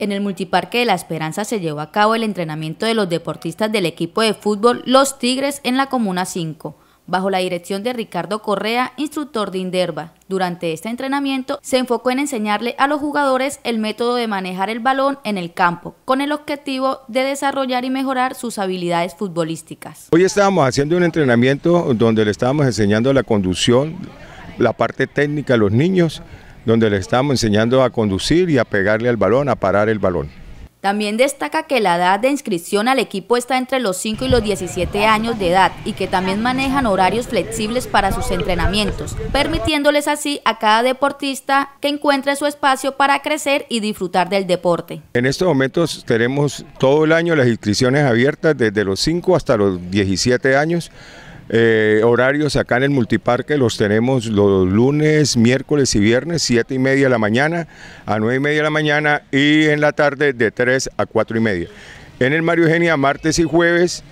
En el Multiparque de la Esperanza se llevó a cabo el entrenamiento de los deportistas del equipo de fútbol Los Tigres en la Comuna 5, bajo la dirección de Ricardo Correa, instructor de Inderva. Durante este entrenamiento se enfocó en enseñarle a los jugadores el método de manejar el balón en el campo, con el objetivo de desarrollar y mejorar sus habilidades futbolísticas. Hoy estábamos haciendo un entrenamiento donde le estábamos enseñando la conducción, la parte técnica a los niños donde le estamos enseñando a conducir y a pegarle al balón, a parar el balón. También destaca que la edad de inscripción al equipo está entre los 5 y los 17 años de edad y que también manejan horarios flexibles para sus entrenamientos, permitiéndoles así a cada deportista que encuentre su espacio para crecer y disfrutar del deporte. En estos momentos tenemos todo el año las inscripciones abiertas desde los 5 hasta los 17 años eh, horarios acá en el multiparque los tenemos los lunes, miércoles y viernes, 7 y media de la mañana a 9 y media de la mañana y en la tarde de 3 a 4 y media. En el Mario Eugenia, martes y jueves,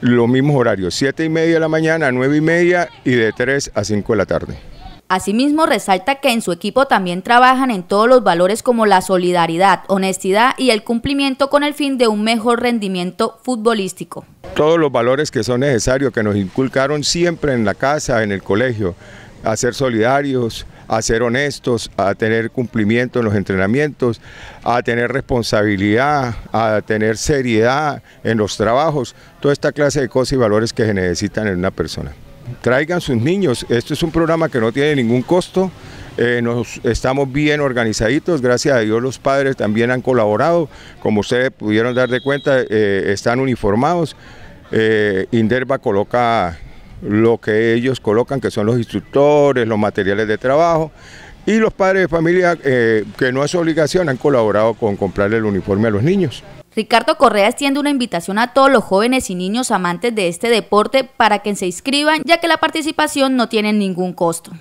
los mismos horarios, 7 y media de la mañana a 9 y media y de 3 a 5 de la tarde. Asimismo, resalta que en su equipo también trabajan en todos los valores como la solidaridad, honestidad y el cumplimiento con el fin de un mejor rendimiento futbolístico. Todos los valores que son necesarios, que nos inculcaron siempre en la casa, en el colegio, a ser solidarios, a ser honestos, a tener cumplimiento en los entrenamientos, a tener responsabilidad, a tener seriedad en los trabajos, toda esta clase de cosas y valores que se necesitan en una persona traigan sus niños. Esto es un programa que no tiene ningún costo. Eh, nos, estamos bien organizaditos, gracias a Dios los padres también han colaborado, como ustedes pudieron dar de cuenta, eh, están uniformados. Eh, Inderva coloca lo que ellos colocan, que son los instructores, los materiales de trabajo, y los padres de familia, eh, que no es obligación, han colaborado con comprarle el uniforme a los niños. Ricardo Correa extiende una invitación a todos los jóvenes y niños amantes de este deporte para que se inscriban, ya que la participación no tiene ningún costo.